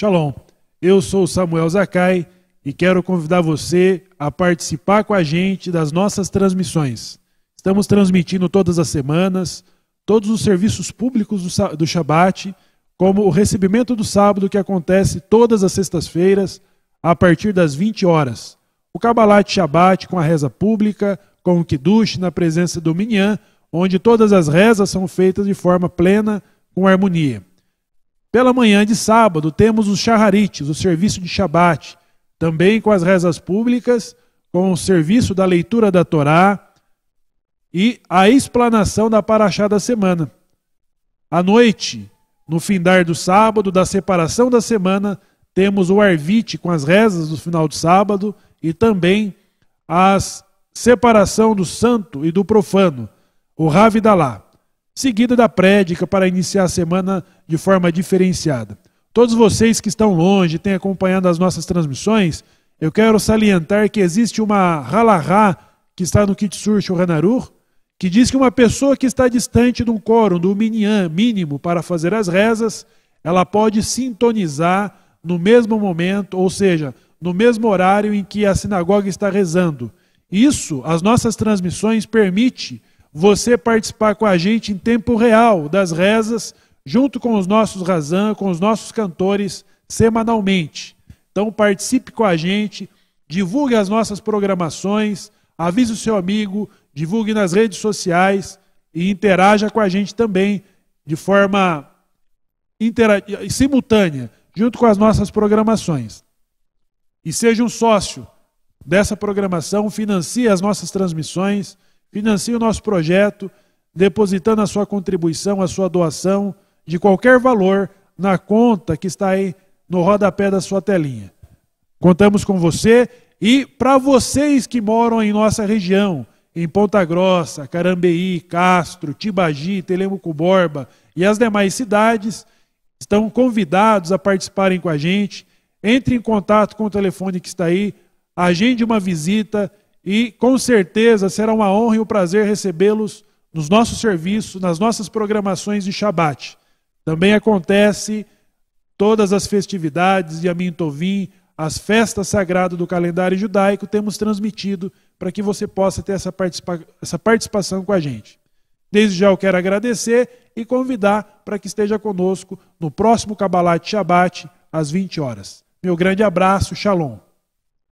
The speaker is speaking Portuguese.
Shalom. Eu sou Samuel Zakai e quero convidar você a participar com a gente das nossas transmissões. Estamos transmitindo todas as semanas todos os serviços públicos do, Shabbat, Shabat, como o recebimento do sábado que acontece todas as sextas-feiras a partir das 20 horas. O Kabbalat Shabat com a reza pública, com o Kiddush na presença do Minyan, onde todas as rezas são feitas de forma plena, com harmonia. Pela manhã de sábado, temos os charrarites, o serviço de Shabat, também com as rezas públicas, com o serviço da leitura da Torá e a explanação da paraxá da semana. À noite, no findar do sábado, da separação da semana, temos o arvite com as rezas do final de sábado e também a separação do santo e do profano, o Ravidalá seguida da prédica para iniciar a semana de forma diferenciada. Todos vocês que estão longe, e têm acompanhando as nossas transmissões, eu quero salientar que existe uma halahá que está no Kitsur Shohanarur, que diz que uma pessoa que está distante de um quórum, do minyan mínimo para fazer as rezas, ela pode sintonizar no mesmo momento, ou seja, no mesmo horário em que a sinagoga está rezando. Isso, as nossas transmissões permite você participar com a gente em tempo real das rezas, junto com os nossos razan, com os nossos cantores, semanalmente. Então participe com a gente, divulgue as nossas programações, avise o seu amigo, divulgue nas redes sociais e interaja com a gente também de forma simultânea, junto com as nossas programações. E seja um sócio dessa programação, financie as nossas transmissões Financie o nosso projeto, depositando a sua contribuição, a sua doação, de qualquer valor, na conta que está aí no rodapé da sua telinha. Contamos com você e para vocês que moram em nossa região, em Ponta Grossa, Carambeí, Castro, Tibagi, Telemaco Borba e as demais cidades, estão convidados a participarem com a gente. Entre em contato com o telefone que está aí, agende uma visita e com certeza será uma honra e um prazer recebê-los nos nossos serviços, nas nossas programações de Shabat. Também acontece todas as festividades de Amin Tovim, as festas sagradas do calendário judaico, temos transmitido para que você possa ter essa, participa essa participação com a gente. Desde já eu quero agradecer e convidar para que esteja conosco no próximo Kabbalat Shabat, às 20 horas. Meu grande abraço, Shalom.